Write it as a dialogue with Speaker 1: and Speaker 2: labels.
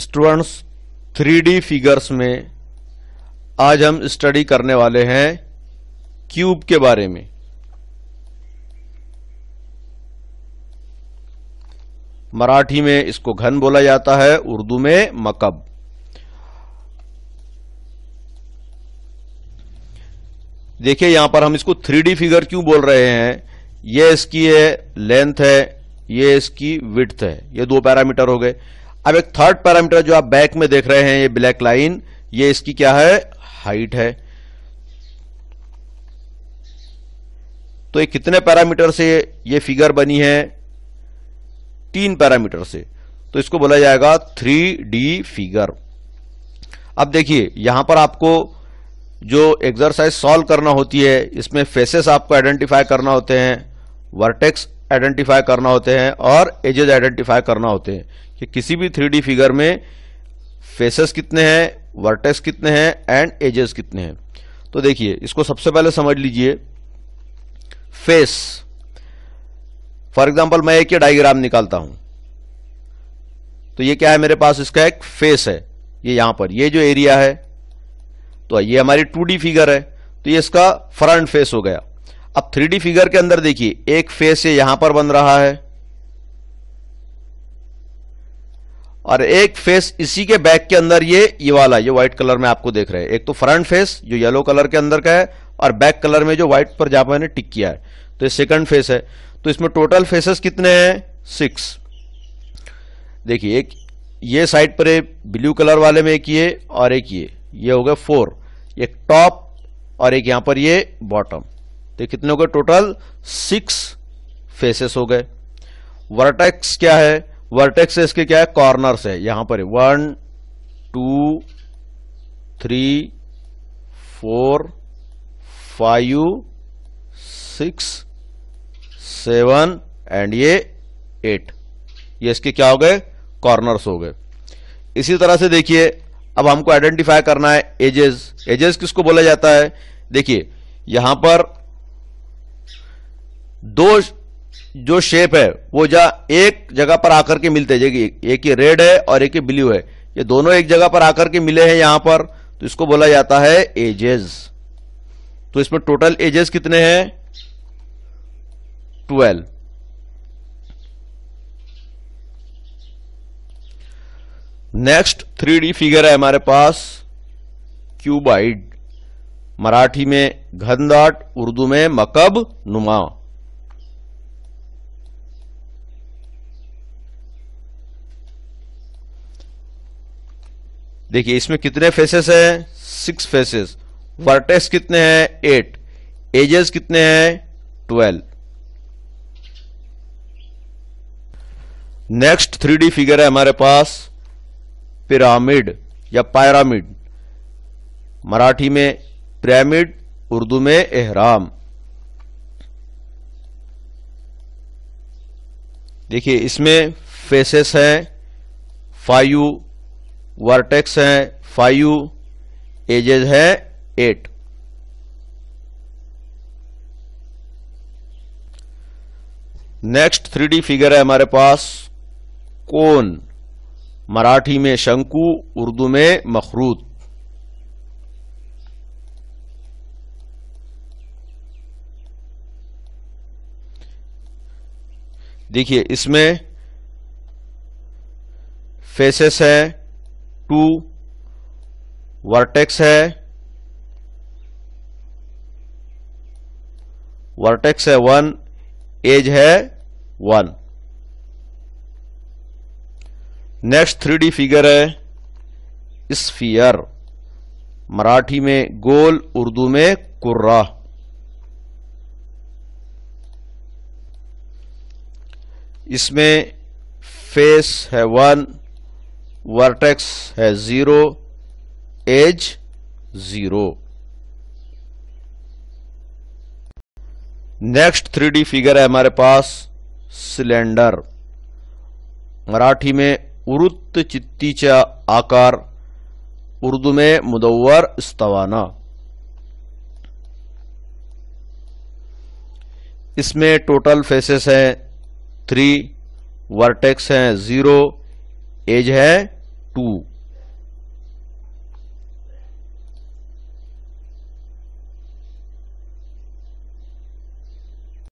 Speaker 1: students three figures में आज हम स्टडी करने वाले हैं क्यूब के बारे में मराठी में इसको घन बोला जाता है उर्दू में मकब देखिए यहां पर हम इसको थ्री फिगर क्यों बोल रहे हैं ये इसकी है लेंथ है ये इसकी विथ है ये दो पैरामीटर हो गए अब एक थर्ड पैरामीटर जो आप बैक में देख रहे हैं ये ब्लैक लाइन ये इसकी क्या है हाइट है तो ये कितने पैरामीटर से ये फिगर बनी है तीन पैरामीटर से तो इसको बोला जाएगा थ्री डी फिगर अब देखिए यहां पर आपको जो एक्सरसाइज सॉल्व करना होती है इसमें फेसेस आपको आइडेंटिफाई करना होते हैं वर्टेक्स आइडेंटिफाई करना होते हैं और एजेज आइडेंटिफाई करना होते हैं कि किसी भी थ्री फिगर में फेसेस कितने हैं वर्टेस कितने हैं एंड एजेस कितने हैं तो देखिए इसको सबसे पहले समझ लीजिए फेस फॉर एग्जाम्पल मैं एक डायग्राम निकालता हूं तो ये क्या है मेरे पास इसका एक फेस है ये यहां पर ये जो एरिया है तो ये हमारी टू फिगर है तो ये इसका फ्रंट फेस हो गया अब थ्री फिगर के अंदर देखिए एक फेस ये यहां पर बन रहा है और एक फेस इसी के बैक के अंदर ये ये वाला ये व्हाइट कलर में आपको देख रहे हैं एक तो फ्रंट फेस जो येलो कलर के अंदर का है और बैक कलर में जो व्हाइट पर जहां मैंने टिक किया है तो ये सेकंड फेस है तो इसमें टोटल फेसेस कितने हैं सिक्स देखिए एक ये साइड पर ब्लू कलर वाले में एक ये और एक ये ये हो गया फोर एक टॉप और एक यहां पर ये बॉटम तो कितने हो गए टोटल सिक्स फेसेस हो गए वर्टेक्स क्या है वर्टेक्स इसके क्या है कॉर्नर्स है यहां पर one two three four five six seven and ये एट ये इसके क्या हो गए कॉर्नर्स हो गए इसी तरह से देखिए अब हमको आइडेंटिफाई करना है एजेस एजेस किसको बोला जाता है देखिए यहां पर दो जो शेप है वो जा एक जगह पर आकर के मिलते हैं एक ही रेड है और एक ही ब्लू है ये दोनों एक जगह पर आकर के मिले हैं यहां पर तो इसको बोला जाता है एजेस तो इसमें टोटल एजेस कितने हैं twelve next three D figure है हमारे पास क्यूबाइड मराठी में घनदाट उर्दू में मकब नुमा देखिए इसमें कितने फेसेस हैं सिक्स फेसेस वर्टेक्स कितने हैं एट एजेस कितने हैं twelve next three D figure है हमारे पास पिरामिड या पायरामिड मराठी में पिरामिड उर्दू में एहराम देखिए इसमें फेसेस हैं फाइव वर्टेक्स है फाइव एजेस है eight next three D figure है हमारे पास कोन मराठी में शंकु उर्दू में मखरूत देखिए इसमें फेसेस है टू वर्टेक्स है वर्टेक्स है वन एज है one next three D figure है स्फीयर मराठी में गोल उर्दू में कुर्रा इसमें फेस है वन वर्टेक्स है zero edge zero next three D figure है हमारे पास सिलेंडर मराठी में उरुत चित्तीचा आकार उर्दू में मुदवर इस्तवाना इसमें टोटल फेसेस हैं थ्री वर्टेक्स हैं जीरो एज है टू